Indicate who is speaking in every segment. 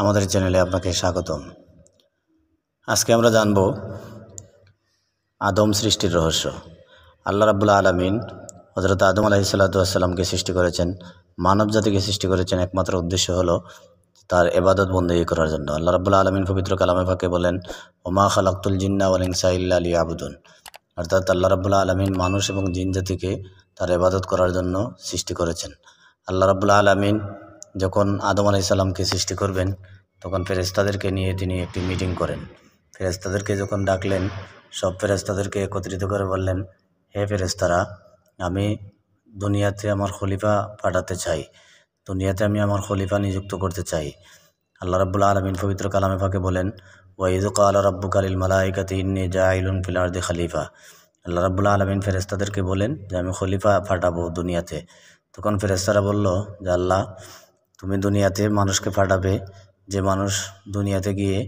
Speaker 1: আমাদের চ্যানেলে আপনাকে স্বাগতম আজকে আমরা জানব আদম সৃষ্টির রহস্য আল্লাহ রাবুল্লা আলমিন হজরত আদম আলাহি সাল্লাতামকে সৃষ্টি করেছেন মানব জাতিকে সৃষ্টি করেছেন একমাত্র উদ্দেশ্য হল তার এবাদত বন্দী করার জন্য আল্লাহ রাবুল্লা আলমিন পবিত্র কালামে ফাঁকে বলেন ওমা আকতুল জিন্না ওয়ালিংসা ইল্লা আলী আবুদুন অর্থাৎ আল্লাহ রাবুল্লা আলমিন মানুষ এবং জিন জাতিকে তার এবাদত করার জন্য সৃষ্টি করেছেন আল্লাহ রাবুল্লা আলমিন যখন আদম সাল্লামকে সৃষ্টি করবেন তখন ফেরেস্তাদেরকে নিয়ে তিনি একটি মিটিং করেন ফেরেস্তাদেরকে যখন ডাকলেন সব ফেরেস্তাদেরকে একত্রিত করে বললেন হে ফেরেস্তারা আমি দুনিয়াতে আমার খলিফা পাঠাতে চাই দুনিয়াতে আমি আমার খলিফা নিযুক্ত করতে চাই আল্লাহ রাবুল্লা আলমিন পবিত্র কালামে ফাঁকে বলেন ওয়াইদুকা আল্লাহ রাব্বু কালিল মালাইকাতি ইন্নি ফিলার ফিলার্দি খালিফা আল্লাহ রাবুল্লা আলমিন ফেরেস্তাদেরকে বলেন যে আমি খলিফা ফাটাবো দুনিয়াতে তখন ফেরেস্তারা বলল যে আল্লাহ তুমি দুনিয়াতে মানুষকে ফাটাবে যে মানুষ দুনিয়াতে গিয়ে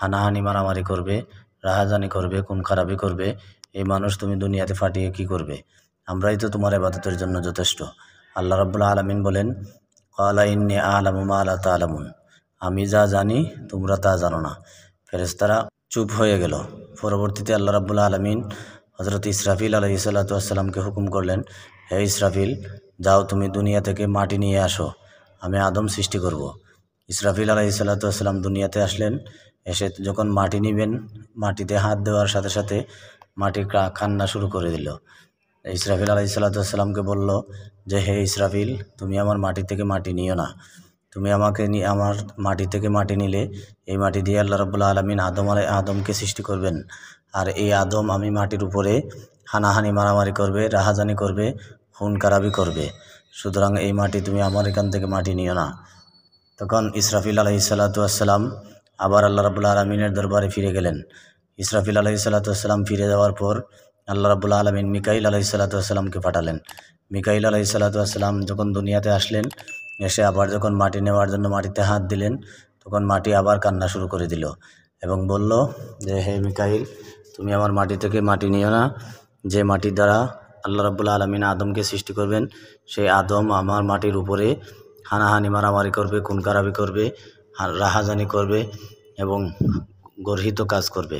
Speaker 1: হানাহানি মারামারি করবে রাহাজানি করবে কোন খারাপি করবে এই মানুষ তুমি দুনিয়াতে ফাটিয়ে কি করবে আমরাই তো তোমার এবাদতের জন্য যথেষ্ট আল্লাহ রবুল্লা আলমিন বলেন আলা আলমুম আল্লা আলা তালামুন আমি যা জানি তোমরা তা জানো না ফেরেস্তারা চুপ হয়ে গেল পরবর্তীতে আল্লাহ রাবুল্লা আলমিন হজরত ইসরাফিল আলহি সাল্লাতামকে হুকুম করলেন হে ইসরাফিল যাও তুমি দুনিয়া থেকে মাটি নিয়ে আসো আমি আদম সৃষ্টি করব। ইসরাফিল আলাহি সাল্লাতাম দুনিয়াতে আসলেন এসে যখন মাটি নিবেন মাটিতে হাত দেওয়ার সাথে সাথে মাটি কান্না শুরু করে দিল ইসরাফিল আলাহি সাল্লাতামকে বলল যে হে ইসরাফিল তুমি আমার মাটি থেকে মাটি নিও না তুমি আমাকে নিয়ে আমার মাটি থেকে মাটি নিলে এই মাটি দিয়ে আল্লাহ রবুল্লা আলমিন আদম আলাই আদমকে সৃষ্টি করবেন আর এই আদম আমি মাটির উপরে হানাহানি মারামারি করবে রাহাজানি করবে খুন কারাবি করবে সুতরাং এই মাটি তুমি আমার এখান থেকে মাটি নিও না তখন ইসরাফিল আলহি সাল্লাতুয়াসাল্লাম আবার আল্লাহ রাবুল্লা আলমিনের দরবারে ফিরে গেলেন ইসরাফিল আলহি সাল্লাতুয়াসাল্লাম ফিরে যাওয়ার পর আল্লাহ রাবুল্লা আলমিন মিকাইল আলহি সাল্লাতুয়াসাল্লামকে পাঠালেন মিকাইল আলহি সাল্লাতুয়াসাল্লাম যখন দুনিয়াতে আসলেন এসে আবার যখন মাটি নেওয়ার জন্য মাটিতে হাত দিলেন তখন মাটি আবার কান্না শুরু করে দিল এবং বলল যে হে মিকাইল তুমি আমার মাটি থেকে মাটি নিও না যে মাটির দ্বারা আল্লাহ রাবুল আলমিন আদমকে সৃষ্টি করবেন সেই আদম আমার মাটির উপরে হানাহানি মারামারি করবে খুনকারাবি করবে রাহাজানি করবে এবং গর্হিত কাজ করবে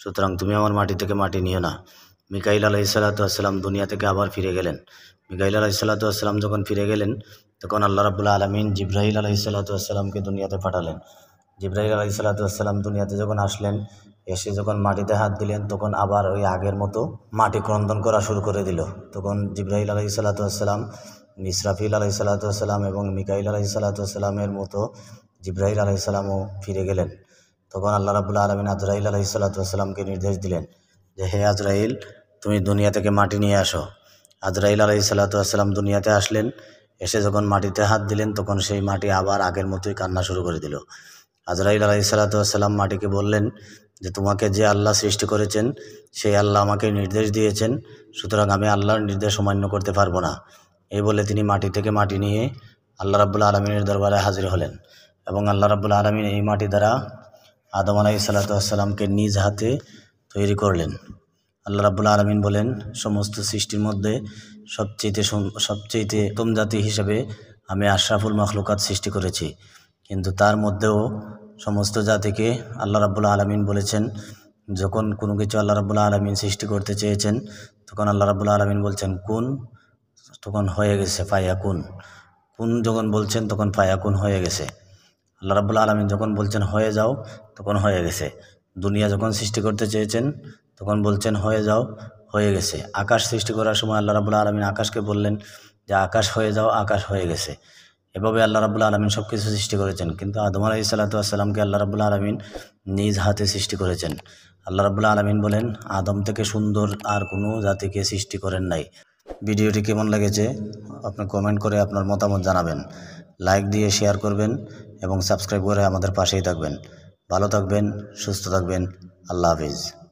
Speaker 1: সুতরাং তুমি আমার মাটি থেকে মাটি নিও না মিকাইল আলাইসাল্লাতুয়াসাল্লাম দুনিয়া থেকে আবার ফিরে গেলেন মিকাইল আলাইসাল্লাতুয়াসাল্লাম যখন ফিরে গেলেন তখন আল্লাহ রাবুল্লা আলমিন জিব্রাহিল আলাইসাল্লাতুয়াসাল্লামকে দুনিয়াতে পাঠালেন জিব্রাহিল আলাইসাল্লাতুয়াসাল্লাম দুনিয়াতে যখন আসলেন এসে যখন মাটিতে হাত দিলেন তখন আবার ওই আগের মতো মাটি ক্রন্দন করা শুরু করে দিল তখন জিব্রাহিল আলহি সাল্লাতাম ইসরাফিল আলহি সাল্লাতাম এবং মিকাইল আলহি সাল্লাতামের মতো জিব্রাহিল আলহি সাল্লামও ফিরে গেলেন তখন আল্লাহ রাবুল্লা আলমিন আজরাইল আলহি সাল্লাতামকে নির্দেশ দিলেন যে হে আজরাইল তুমি দুনিয়া থেকে মাটি নিয়ে আসো আজরাইল আলহি সাল্লাতাম দুনিয়াতে আসলেন এসে যখন মাটিতে হাত দিলেন তখন সেই মাটি আবার আগের মতোই কান্না শুরু করে দিল আজরাইল আলহি সাল্লাতাম মাটিকে বললেন যে তোমাকে যে আল্লাহ সৃষ্টি করেছেন সেই আল্লাহ আমাকে নির্দেশ দিয়েছেন সুতরাং আমি আল্লাহর নির্দেশ অমান্য করতে পারবো না এই বলে তিনি মাটি থেকে মাটি নিয়ে আল্লাহ রাবুল্লা আলমিনের দরবারে হাজির হলেন এবং আল্লাহ রাবুল্লা আলমিন এই মাটি দ্বারা আদম আলাই সাল্লাতামকে নিজ হাতে তৈরি করলেন আল্লাহ রাবুল্লা আলমিন বলেন সমস্ত সৃষ্টির মধ্যে সবচেয়েতে সবচেয়েতে উত্তম জাতি হিসেবে আমি আশরাফুল মখলুকাত সৃষ্টি করেছি কিন্তু তার মধ্যেও সমস্ত জাতিকে আল্লাহ রাবুল্লা আলমিন বলেছেন যখন কোনো কিছু আল্লাহ রাবুল্লা আলমিন সৃষ্টি করতে চেয়েছেন তখন আল্লাহ রাবুল্লা আলমিন বলছেন কোন তখন হয়ে গেছে ফায়া কোন কোন যখন বলছেন তখন ফায়া কোন হয়ে গেছে আল্লাহ রাবুল্লা আলমিন যখন বলছেন হয়ে যাও তখন হয়ে গেছে দুনিয়া যখন সৃষ্টি করতে চেয়েছেন তখন বলছেন হয়ে যাও হয়ে গেছে আকাশ সৃষ্টি করার সময় আল্লাহ রাবুল্লা আলমিন আকাশকে বললেন যে আকাশ হয়ে যাও আকাশ হয়ে গেছে এভাবে আল্লাহ রাবুল্লা আলমিন সব কিছু সৃষ্টি করেছেন কিন্তু আদম আলাই সাল্লাতামকে আল্লাহ রাবুল্লা আলমিন নিজ হাতে সৃষ্টি করেছেন আল্লাহ রাবুল্লা আলমিন বলেন আদম থেকে সুন্দর আর কোনো জাতিকে সৃষ্টি করেন নাই ভিডিওটি কেমন লেগেছে আপনি কমেন্ট করে আপনার মতামত জানাবেন লাইক দিয়ে শেয়ার করবেন এবং সাবস্ক্রাইব করে আমাদের পাশেই থাকবেন ভালো থাকবেন সুস্থ থাকবেন আল্লাহ হাফিজ